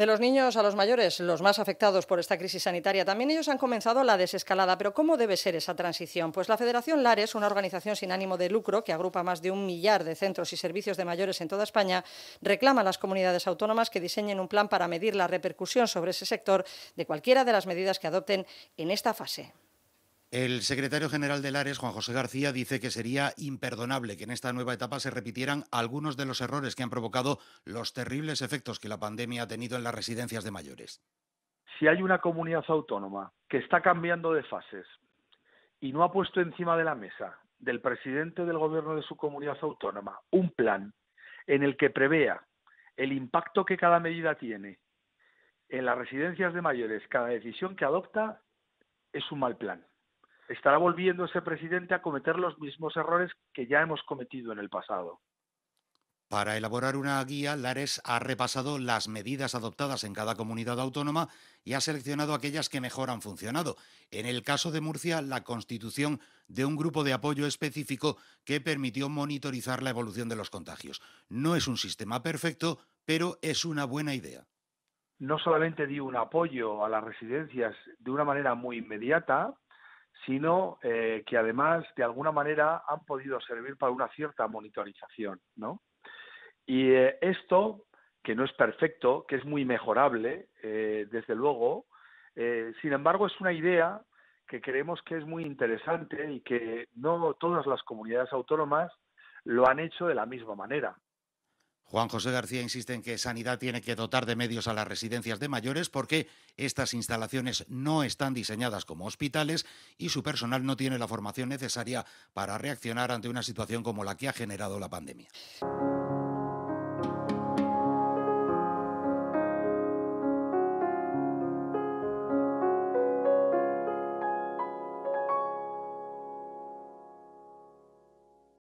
De los niños a los mayores, los más afectados por esta crisis sanitaria, también ellos han comenzado la desescalada. Pero ¿cómo debe ser esa transición? Pues la Federación Lares, una organización sin ánimo de lucro que agrupa más de un millar de centros y servicios de mayores en toda España, reclama a las comunidades autónomas que diseñen un plan para medir la repercusión sobre ese sector de cualquiera de las medidas que adopten en esta fase. El secretario general de Lares, Juan José García, dice que sería imperdonable que en esta nueva etapa se repitieran algunos de los errores que han provocado los terribles efectos que la pandemia ha tenido en las residencias de mayores. Si hay una comunidad autónoma que está cambiando de fases y no ha puesto encima de la mesa del presidente del gobierno de su comunidad autónoma un plan en el que prevea el impacto que cada medida tiene en las residencias de mayores, cada decisión que adopta, es un mal plan estará volviendo ese presidente a cometer los mismos errores que ya hemos cometido en el pasado. Para elaborar una guía, Lares ha repasado las medidas adoptadas en cada comunidad autónoma y ha seleccionado aquellas que mejor han funcionado. En el caso de Murcia, la constitución de un grupo de apoyo específico que permitió monitorizar la evolución de los contagios. No es un sistema perfecto, pero es una buena idea. No solamente dio un apoyo a las residencias de una manera muy inmediata, sino eh, que además de alguna manera han podido servir para una cierta monitorización, Y eh, esto, que no es perfecto, que es muy mejorable, eh, desde luego, sin embargo es una idea que creemos que es muy interesante y que no todas las comunidades autónomas lo han hecho de la misma manera. Juan José García insiste en que Sanidad tiene que dotar de medios a las residencias de mayores porque estas instalaciones no están diseñadas como hospitales y su personal no tiene la formación necesaria para reaccionar ante una situación como la que ha generado la pandemia.